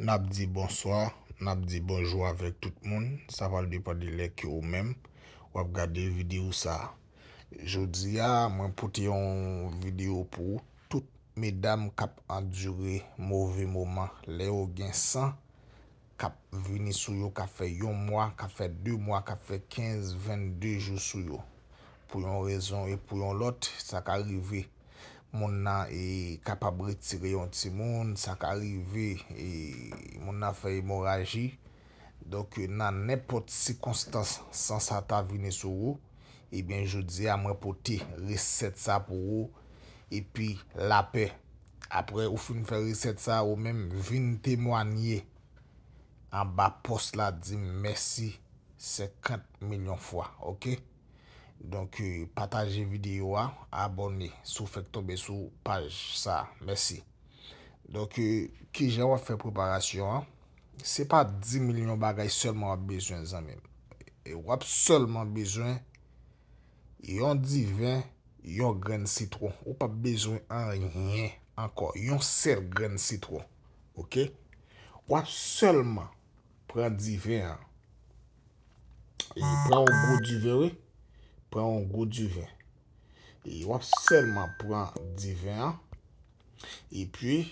Nap di bonsoir, nap di bonjou avèk tout moun, sa val di pa di lèk yo mèm, wap gade videyo sa. Je di ya, mwen pote yon videyo pou, tout medam kap andjure mouvè mouman, lè yo gen san, kap vini sou yo, kap fè yon mwa, kap fè dè mwa, kap fè 15-22 jou sou yo. Pou yon rezon e pou yon lot, sa ka rive. moun nan e kapabri ti reyon ti moun, sa ka rive e moun nan fe emoraji. Donk e, nan nepot si konstans san sa ta vine sou ou, e ben je di a mwen poti reset sa pou ou, e pi lape. Apre ou fin fe reset sa ou men vin temwanyi an ba pos la di mersi sekant milyon fwa, ok? Donk, pataje videyo a, abone sou fek tobe sou page sa. Mersi. Donk, ki jè wap fè preparasyon a. Se pa 10 milyon bagay selman wap bejwen zanmen. Wap selman bejwen yon divèn, yon gren sitron. Wap bejwen anrenye, ankon, yon sel gren sitron. Ok? Wap selman pren divèn. Yon pren yon bro divèn wè. Pren yon gwo di ven. E wap selman pren di ven. E pi,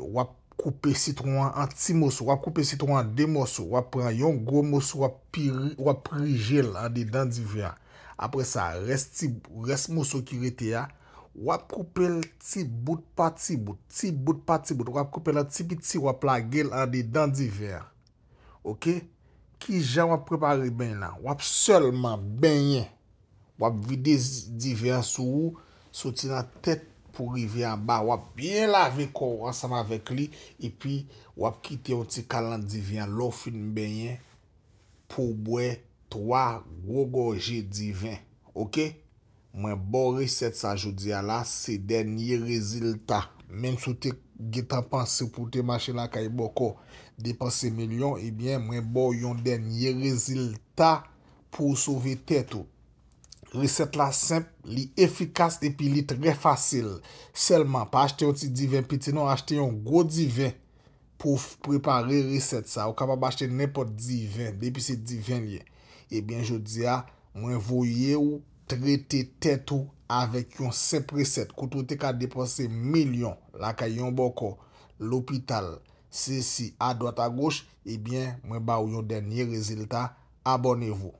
wap koupe citron an ti mousou, wap koupe citron an de mousou, wap pren yon gwo mousou, wap prijel an de dan di ven. Apre sa, res mousou ki rete ya, wap koupe l ti bout pa ti bout, ti bout pa ti bout, wap koupe l an ti biti, wap la gel an de dan di ven. Ok? Ki jan wap prepare ben nan? Wap selman benyen. Wap vide divyan sou ou, soti nan tet pou rivyan ba. Wap bien lave kor ansama vek li, epi wap kite yon ti kalan divyan. Lofin benyen pou bwe 3 gogoje divyan. Ok? Mwen borre set sa jodi a la, se denye reziltan. men sou te getan panse pou te mashe la kaye boko depanse milyon, ebyen eh mwen bo yon denye rezilta pou sove tetou. Oh. Reset la semp, li efikas epi li tre fasil. Selman pa achte yon ti divin, pitin nou achte yon go divin pou prepare reset sa. Ou kapab achte nepot divin, depi se divin li. Ebyen eh jodi a, mwen voye ou, Trete tetou avek yon sepre set koutou te ka depose milyon la ka yon boko l'opital. Se si a doat a goch, ebyen eh mwen ba ou yon denye rezilta abonevo.